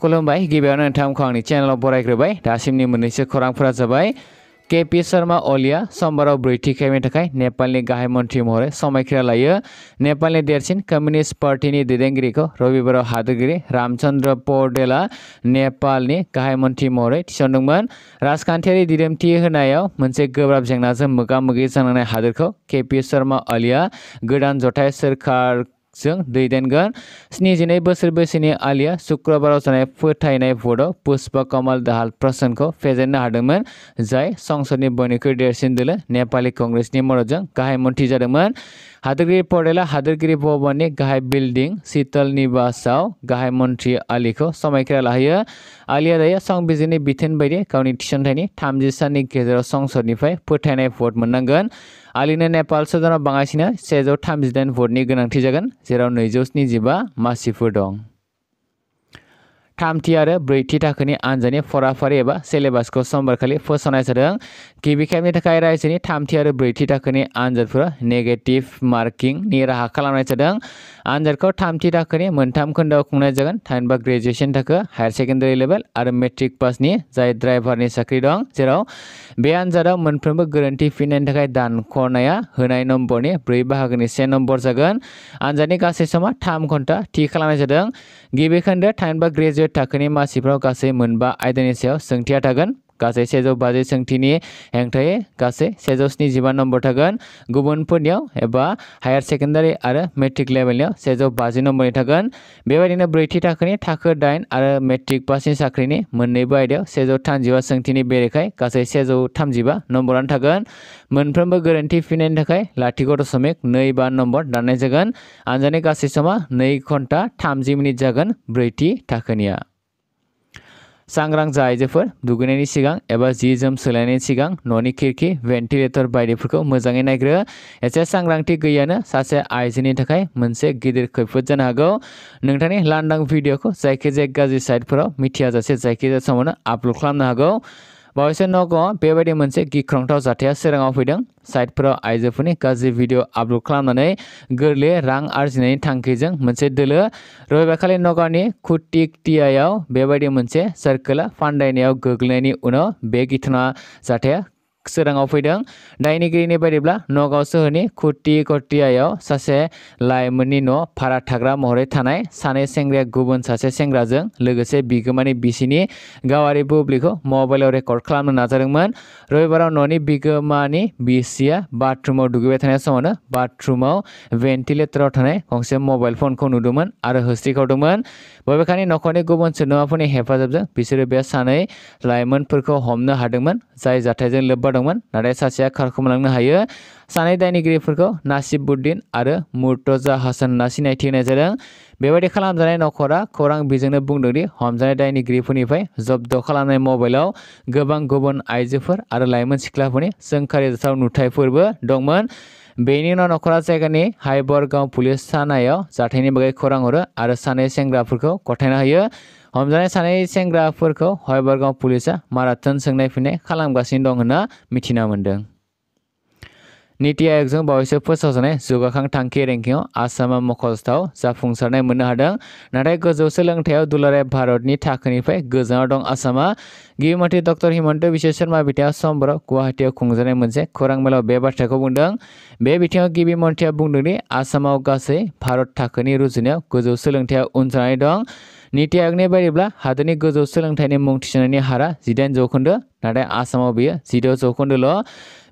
खुलुमबाय गिबियावनो नोंथांखौ आंनि चेनेलाव बरायग्रोबाय दासिमनि मोननैसो खौरांफोरा जाबाय के पि शर्मा अलिया समबाराव ब्रैथि खेबनि थाखाय नेपालनि गाहाय मन्थ्रि महरै समायखिरा लायो नेपालनि देरसिन कम्युनिस्ट पार्टीनि दैदेनगिरिखौ रबिबाराव हादोरगिरि रामचन्द्र पौडेला नेपालनि गाहाय मन्थ्रि महरै थिसनदोंमोन राजखान्थियारि दिदोमथि होनायाव मोनसे गोब्राब जेंनाजों मोगा मोगि जानांनाय हादोरखौ के पि शर्मा अलिया गोदान जथाय सोरखार जों दैदेनगोन स्निजिनै बोसोर बैसोनि आलिया शुक्रबाराव जानाय फोथायनाय भटआव पुष्पा कमल दाहाल प्रसन्नखौ फेजेननो हादोंमोन जाय संसदनि बयनिख्रुइ देरसिन दोलो नेपाली कंग्रेसनि मददजों गाहाय मन्थ्रि जादोंमोन हादोरगिरि पटेला हादोरगिरि भवननि गाहाय बिल्डिं शीतल निवासाव गाहाय मन्थ्रि आलिखौ समायखिरा लाहैयो आलिया दायो संबिजिरनि बिथोन बायदि गावनि थिसनथायनि थामजि साननि गेजेराव संसदनिफ्राय फोथायनाय भट मोननांगोन आलिनो नेपाल सोदोनाव बाङाइसिना सेजौ थामजिदाइन भटनि गोनांथि जागोन जेराव नैजौ स्निजिबा मासिफोर दं थामथि आरो ब्रैथि थाखोनि आनजादनि एवं सिलेबास को समबारखालि फोसावनाय जादों गिबि खेबनि थाखाय रायजोनि थामथि आरो ब्रैथि थाखोनि आनजादफोराव नेगेटिभ मार्किंनि राहा खालामनाय जादों आनजादखौ थामथि थाखोनि मोनथाम खोन्दोआव खुंनाय जागोन थामहिनबा ग्रेजुवेसन थाखो हायार सेकेन्डारि लेभेल आरो मेट्रिक पासनि जाय ड्राइभारनि दं जेराव बे आनजादाव मोनफ्रोमबो गोरोन्थि फिननायनि थाखाय दानख'नाया होनाय নম্বরনি ब्रै बाहागोनि से नम्बर जगह आनजादनि गासै समा थाम घन्टा थि खालामनाय जादों गिबि खोन्दो थामहिनबा थाखोनि मासिफ्राव गासै मोनबा आयदानि सायाव सोंथिया थागोन गासै सेजौ बाजि सोंथिनि हेंथायै गासै सेजौ स्निजिबा नम्बर थागोन गुबुनफोरनियाव एबा हायार सेकेन्डारि आरो मेट्रिक लेभेलनियाव सेजौ बाजि नम्बरनि थागोन बेबायदिनो ब्रैथि थाखोनि थाखो दाइन आरो मेट्रिक पासनि साख्रिनि मोननैबो आयदायाव सेजौ थामजिबा सोंथिनि बेरेखाय गासै सेजौ थामजिबा नम्बरानो थागोन मोनफ्रोमबो गोरोन्थि फिननायनि थाखाय लाथिख' दशमिक नै बा नम्बर दाननाय जागोन आनजादनि गासै समा नै घन्टा थामजि मिनिट जागोन ब्रैथि थाखोनिया सांग्रां जा आइजोफोर दुगैनायनि सिगां एबा जि जोम सोलायनायनि सिगां न'नि खिरखि भेन्टिलेटर बायदिफोरखौ मोजाङै नायग्रो एसे सांग्रांथि गैयानो सासे आइजोनि थाखाय मोनसे गिदिर खैफोद जानो हागौ नोंथांनि लांदां भिडिअखौ जायखिजाया गाज्रि साइटफोराव मिथियाजासे जायखिजाया समावनो आपल'ड खालामनो हागौ बावैसो नगाव बेबायदि मोनसे गिख्रंथाव जाथाया सोराङाव फैदों साइटफोराव आइजोफोरनि गाज्रि भिडिअ आपल'ड खालामनानै गोरलै रां आरजिनायनि थांखिजों मोनसे दोलो रबिबारखालि नगावनि कुटिकटियायाव बेबायदि मोनसे सार्कोला फान्दायनायाव गोग्लैनायनि उनाव बे गिथावना जाथाया सोराव फैदों दायनगिरी बैदिब्ला नगाव सहरनि खुटि कटियायाव सासे लाइमोननि न' भारा थाग्रा महरै थानाय सानै सेंग्राया गुबुन सासे सेंग्राजों लोगोसे बिगोमानि बिसिनि गावारि बुब्लिखौ मबाइलाव रेकर्ड खालामनो नाजादोंमोन रबिबाराव न'नि बिगोमानि बिसिया बाथरुमाव दुगैबाय थानाय समावनो बाथरुमाव भेन्टिलेटराव थानाय गंसे मबाइल फनखौ नुदोंमोन आरो होस्रिखावदोंमोन बबेखानि नखरनि गुबुन सोद्रोमाफोरनि हेफाजाबजों बिसोरो बे सानै लाइमोनफोरखौ हमनो हादोंमोन जाय जाथायजों लोब्बा दंमोन नाथाय सासेया खारखोमालांनो हायो सानै दायनिगिरिफोरखौ नासिबुद्दिन आरो मुर्तजा हासान होनना सिनायथि होनाय जादों बेबायदि खालामजानाय नखरा खौरां बिजोंनो बुंदों दि हमजानाय दायनिगिरिफोरनिफ्राय जब्द खालामनाय मबाइलाव गोबां गुबुन आइजोफोर आरो लाइमोन सिख्लाफोरनि सोंखारिजाथाव नुथायफोरबो दंमोन बेनि उनाव न'खरा जायगानि हाइबरगाव पुलिस थानायाव जाथायनि बागै खौरां हरो आरो सानै सेंग्राफोरखौ गथायना होयो हमजानाय सानै सेंग्राफोरखौ हाइबरगाव पुलिसा माराथन सोंनाय फिन्नाय खालामगासिनो दं होन्ना मिथिना मोन्दों नीति आयोग बावैसो फोसावजानाय जौगाखां थांखि रेंकिंआव आसामा मख'जाथाव जाफुंसारनाय मोननो हादों नाथाय गोजौ सोलोंथायाव दुलाराय भारतनि थाखोनिफ्राय गोजानाव दं आसामा गिबि मन्थ्रि डक्टर हिमन्त शर्मा बिथाङा समबाराव गुवाहाटीयाव खुंजानाय मोनसे खौरां मेलाव बे बाथ्राखौ बुंदों बे गिबि मन्थ्रिया बुंदों दि आसामाव भारत थाखोनि रुजुनायाव गोजौ सोलोंथायाव उन जानानै दं निति आयोगनि बायदिब्ला हादोरनि गोजौ सोलोंथाइनि मुं थिसननायनि हारा जिदाइन जौखोन्दो नाथाय आसामाव बेयो जिद' जौखोन्दोल'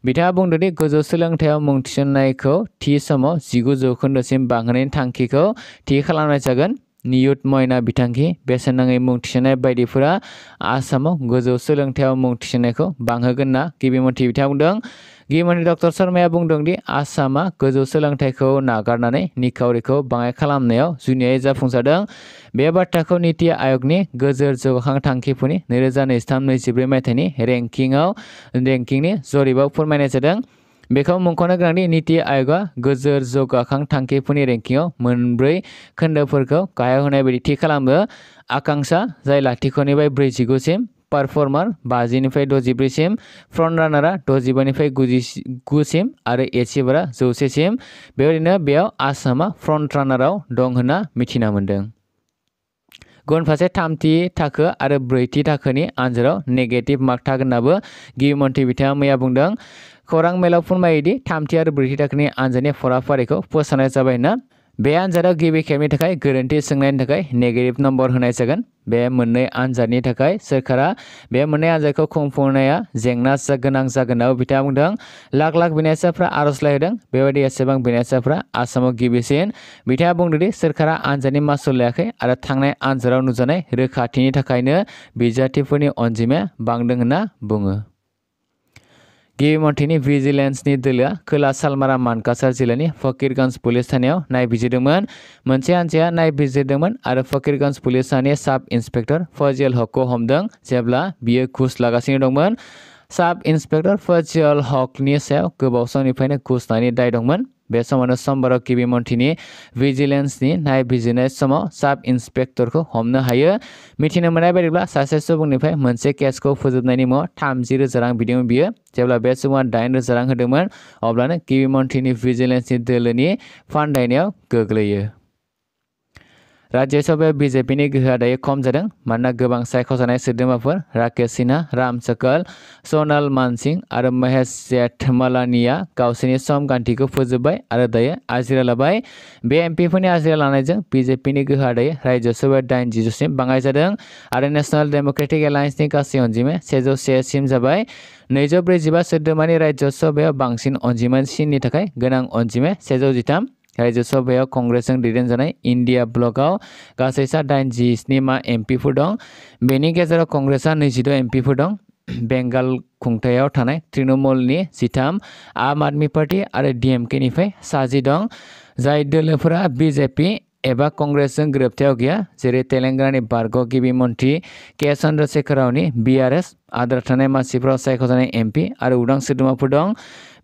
बिथाङा बुंदोंदि गोजौ सोलोंथाइयाव मुं थिसननायखौ थि समाव जिगु जौखोन्दोसिम बांहोनायनि थांखिखौ थि खालामनाय जागोन नियुट मयना बिथांखि बेसेन नाङै मुं थिसननाय बायदिफोरा आसामाव गोजौ सोलोंथायाव मुं थिसननायखौ बांहोगोन ना गिबि मन्थ्रि बिथाङा बुंदों गिबि मन्थ्रि डक्टर शर्माया बुंदों दि आसामा गोजौ सोलोंथाइखौ नागारनानै निखावरिखौ बाङाय खालामनायाव जुनियायै जाफुंसारदों बे बाथ्राखौ नीति आय'गनि गोजोर जौगाखां थांखिफोरनि नैरोजा नैजिथाम नैजिब्रै मायथाइनि रेंकिंआव रेंकिंनि जरिबाव फोरमायनाय बेखौ मुंख'नो गोनांदि नीति आयोगआ गोजोर जौगाखां थांखिफोरनि रेंकिंआव मोनब्रै खोन्दोफोरखौ गाहायाव होनाय बायदि थि खालामो आकांक्षा जाय लाथिख'निफ्राय ब्रैजिगुसिम पारफर्मार बाजिनिफ्राय द'जिब्रैसिम फ्रन्ट रानारा द'जिबानिफ्राय गुजि गुसिम आरो एसिभारा जौसेसिम बेबायदिनो बेयाव आसामा फ्रन्ट रानाराव दं होन्ना मिथिना मोन्दों गुबुन फारसे थामथि थाखो आरो ब्रैथि थाखोनि आन्जादाव नेगेटिभ मार्क थागोन होन्नाबो गिबि मन्थ्रि बिथाङा मैया बुंदों खौरां मेलाव फोरमायोदि थामथि आरो ब्रैथि थाखोनि आनजादनि फराफारिखौ फोसावनाय जाबाय होनना बे आनजादाव गिबि खेबनि थाखाय गोरोन्थि सोंनायनि थाखाय नेगेटिभ नम्बर होनाय जागोन बे मोननै आनजादनि थाखाय सोरखारा बे मोननै आनजादखौ खुंफुंनाया जेंना गोनां जागोन बिथाङा बुंदों लाख लाख बिनायसाफ्रा आर'जलाइ होदों बेबायदि एसेबां बिनायसाफ्रा आसामाव गिबिसिन बिथाङा बुंदों दि सोरखारा आनजादनि मासुल लायाखै आरो थांनाय आनजादाव नुजानाय रोखाथिनि थाखायनो बिजाथिफोरनि अनजिमाया बांदों होनना बुङो गिबि मन्थ्रिनि भिजिलेन्सनि दोलोआ खोला सालमारा मानकासार जिल्लानि फकिरगन्ज पुलिस थानायाव नायबिजिरदोंमोन मोनसे हान्जाया नायबिजिरदोंमोन आरो फकिरगन्ज पुलिस थानानि साब इन्सपेक्टर फजियल हकखौ हमदों जेब्ला बियो घुस लागासिनो दंमोन साब इन्सपेक्टर फजियल हकनि सायाव गोबाव समनिफ्रायनो घुस लानायनि दाय दंमोन बेसम्म सम्बर केबि मोन्थिनि भिजिलेन्सनि नाय बिजिरनाय समाव साब इन्सपेक्टरखौ हमनो हायो मिथिनो मोननाय बायदिब्ला सासे सुबुंनिफ्राय मोनसे केसखौ फोजोबनायनि मुङाव थामजि रोजा रां बिदोंमोन बियो जेब्ला बे सुबुङा दाइन रोजा रां होदोंमोन अब्लानो केबि मोन्थिनि भिजिलेन्सनि दोलोनि फान्दायनायाव गोग्लैयो राज्यसभायाव बिजेपिनि गोहोआ दायो खम जादों मानोना गोबां राकेश सिन्हा राम सकल सनाल मानसिं और महेश जेठमालानिया गावसोरनि समगान्थिखौ फोजोबबाय आरो दायो आजिरा लाबाय बे एमपिफोरनि आजिरा लानायजों बिजेपिनि गोहोआ दायो राज्यसभायाव दाइनजिद'सिम बाङाय जादों आरो नेशनेल डेम'क्रेटिक की गासै अनजिमाया सेजौ सेसिम जाबाय नैजौ ब्रैजिबा सोद्रोमानि राज्यसभायाव बांसिन अनजिमा सिननि थाखाय गोनां सेजौ जिथाम रायजो सभायाव कंग्रेसजों दैदेनजानाय इंडिया ब्लकआव गासैसा दाइन जि स्निमा एमपिफोर दं बेनि गेजेराव कंग्रेसा नैजिद' एमपिफोर दं बेंगल खुंथायाव थानाय तृणमूलनि जिथाम आम आदमि पार्टी आरो डिएमकेनिफ्राय साजि दं जाय दोलोफोरा बिजेपि एबा कंग्रेसजों गोरोबथायाव गैया जेरै तेलेंगानानि बारग' गिबि मन्थ्रि के चन्द्रशेखर रावनि बि आर एस आद्रा थानाय मानसिफोराव सायख'जानाय एम पि आरो उदां सोद्रोमाफोर दं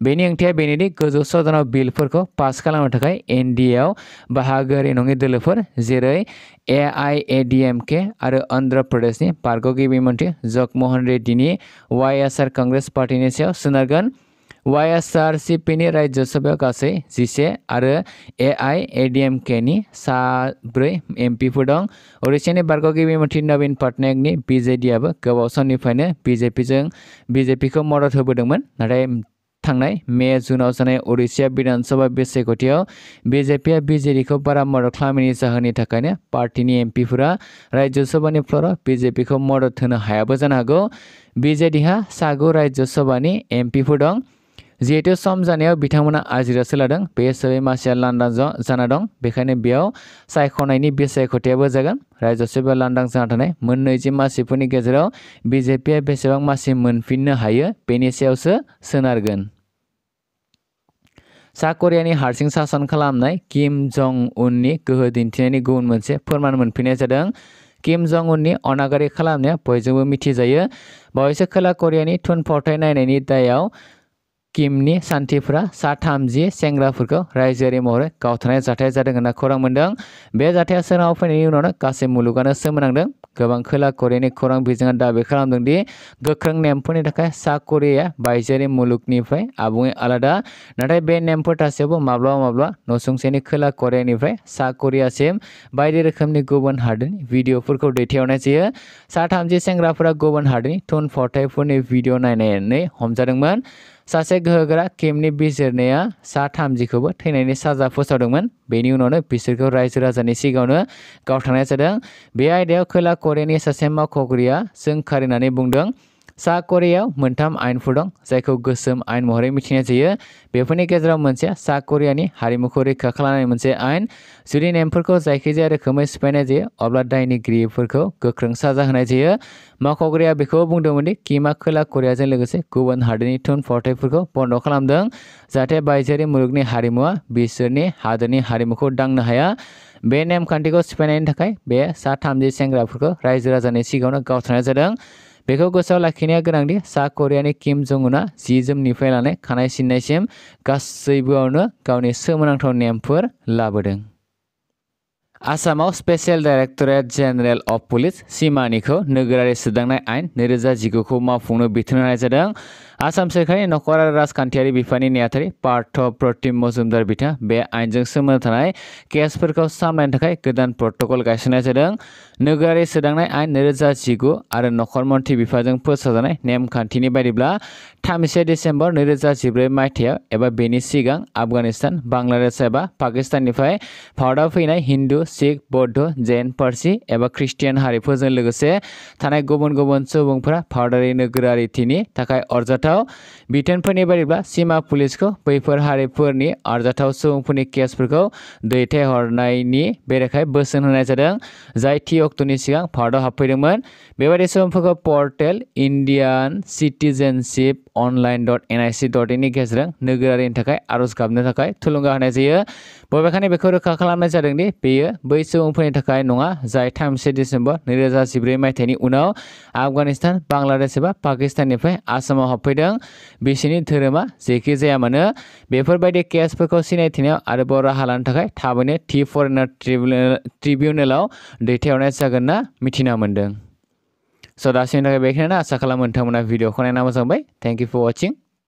बेनि ओंथिया बेनोदि गोजौ सदनाव बिलफोरखौ पास खालामनो थाखाय एन डि एआव बाहागो आरि नङै दोलोफोर जेरै ए आइ ए डि एम के आरो अन्ध्र प्रदेशनि बारग' गिबि मन्थ्रि जगमहन रेड्डिनि वाइ एस आर कंग्रेस पार्टिनि सायाव सोनारगोन वाइएसआरसीपीनि राज्य सभायाव गासै जिसे आरो एआईएडिएमकेनि साब्रै एमपिफोर दं अरिसेनि बारगगिबि मन्थ्रि नवीन पाटनायकनि बिजेडिआबो गोबाव समनिफ्रायनो बिजेपिजों बिजेपिखौ मदद होबोदोंमोन नाथाय थांनाय मे जुनाव जानाय उड़िसा विधानसभा बिसायख'थियाव बिजेपिया बिजेडिखौ बारा मदद खालामैनि जाहोननि थाखायनो पार्टीनि एमपिफोरा राज्यसभानि फ्ल'राव बिजेपिखौ मदद होनो हायाबो जानो हागौ बिजेडिहा सागु राज्यसभानि एमपिफोर दं जिहेतु सम जानायाव बिथांमोना आजिरासो लादों बे हिसाबै मासिया लांदां जाना दं बेखायनो बेयाव सायख'नायनि बेसायख'थायाबो जागोन बे लांदां जाना थानाय मोननैजि मासिफोरनि गेजेराव बिजेपिया बेसेबां मासि मोनफिननो हायो बेनि सायावसो सोनारगोन सा करियानि हारसिं सासन खालामनाय किम जं उननि गोहो दिन्थिनायनि गुबुन मोनसे फोरमान मोनफिननाय जादों किम जं उननि अनागारि खालामनाया बयजोंबो मिथिजायो बावैसो खोला करियानि थुनफावथाय नायनायनि दायाव किमनि सान्थिफोरा साथामजि सेंग्राफोरखौ रायजोआरि महरै गावथारनाय जाथाया जादों होनना खौरां मोन्दों बे जाथाया सोराङाव फैनायनि उनावनो गासै मुलुगानो सोमोनांदों गोबां खोला करियानि खौरां बिजोङा दाबि खालामदों दि गोख्रों नेमफोरनि थाखाय सा करियाया बायजोआरि मुलुगनिफ्राय आबुङै आलादा नाथाय बे नेमफोर थासेयावबो माब्लाबा माब्लाबा नसुंसेनि खोला करियानिफ्राय सा करियासिम बायदि रोखोमनि गुबुन हादोरनि भिडिअफोरखौ दैथायहरनाय जायो साथामजि सेंग्राफोरा गुबुन हादोरनि थुनफावथायफोरनि भिडिअ नायनानै हमजादोंमोन सासे गोहोगोरा केम्पनि बिजिरनाया सा थामजिखौबो थैनायनि साजा फोसावदोंमोन बेनि उनावनो बिसोरखौ रायजो राजानि सिगाङावनो गावथारनाय जादों बे आयदायाव खोला करियानि सासे मावख'गिरिया जोंखारिनानै बुंदों सा करियायाव मोनथाम आयेनफोर दं जायखौ गोसोम आयेन महरै मिथिनाय जायो बेफोरनि गेजेराव मोनसेया सा करियानि हारिमुखौ रैखा खालामनाय मोनसे आयेन जुदि नेमफोरखौ जायखिजाया रोखोमै सिफायनाय जायो अब्ला दायनिगिरिफोरखौ गोख्रों साजा होनाय जायो मावख'गिरिया बेखौ बुंदोंमोन दि किमा खोला करियाजों लोगोसे गुबुन हादोरनि थुनफावथायफोरखौ बन्द' खालामदों जाहाथे बायजोआरि मुलुगनि हारिमुवा बिसोरनि हादोरनि हारिमुखौ दांनो हाया बे नेमखान्थिखौ सिफायनायनि थाखाय बे सा थामजि सेंग्राफोरखौ रायजो राजानि सिगाङावनो गावथारनाय जादों Beko gosaw lakini agarang di sa korea ni kim zonguna si zom ni failane kana isin na isim kas sai buawna kau ni semenang tawni empur labadeng. आसामाव special directorate general of police सिमानिखौ नोगोरारि सोदांनाय आइन नैरोजा जिगुखौ मावफुंनो बिथोन होनाय जादों आसाम सोरखारनि नखरारि राजखान्थियारि बिफाननि नेहाथारि पार्थ प्रतिम मजुमदार बिथाङा बे आइनजों सोमोन्दो थानाय केसफोरखौ सामलायनो थाखाय गोदान प्रट'कल गायसननाय जादों नोगोरारि सोदांनाय आइन नैरोजा जिगु आरो नखर मन्थ्रि बिफाजों फोसावजानाय नेमखान्थिनि बायदिब्ला थामजिसे डिसेम्बर नैरोजा जिब्रै मायथाइयाव एबा बेनि सिगां आफगानिस्तान बांलादेश एबा पाकिस्ताननिफ्राय भारताव फैनाय हिन्दु सिख बौद्ध जैन पार्सी एबा ख्रिस्टियान हारिफोरजों लोगोसे थानाय गुबुन गुबुन सुबुंफोरा भारतारि नोगोरारिथिनि थाखाय आरजाथाव बिथोनफोरनि बादिब्ला सीमा पुलिसखौ बैफोर हारिफोरनि आरजाथाव सुबुंफोरनि केसफोरखौ दैथायहरनायनि बेरेखायै बोसोन होनाय जादों जाय थि अक्ट'नि सिगां भारताव हाबफैदोंमोन बेबादि सुबुंफोरखौ portal Indian citizenship online dot N I C dot इन गेजेरजों नोगोरारिनि थाखाय आर'ज गाबनो थुलुंगा होनाय जायो बबेखानि बेखौ रोखा खालामनाय जादों दि बेयो बै सुबुंफोरनि थाखाय नङा जाय थामजि डिसेम्बर नैरोजा जिब्रै मायथाइनि उनाव आफगानिस्तान बांलादेश एबा पाकिस्ताननिफ्राय आसामाव हाबफैदों बिसोरनि धोरोमा जेखि जाया मानो बेफोरबायदि केसफोरखौ सिनायथिनायाव आरोबाव राहा लानो थाखाय थाबैनो थि फरेनार ट्रिबिउनेलाव दैथायहरनाय जागोन ना मिथिना मोन्दों स' दासिमनि थाखाय बेखिनियानो आसा खालामो नोंथांमोना भिडिअखौ नायना मोजां मोनबाय थेंक इउ फर वाचिं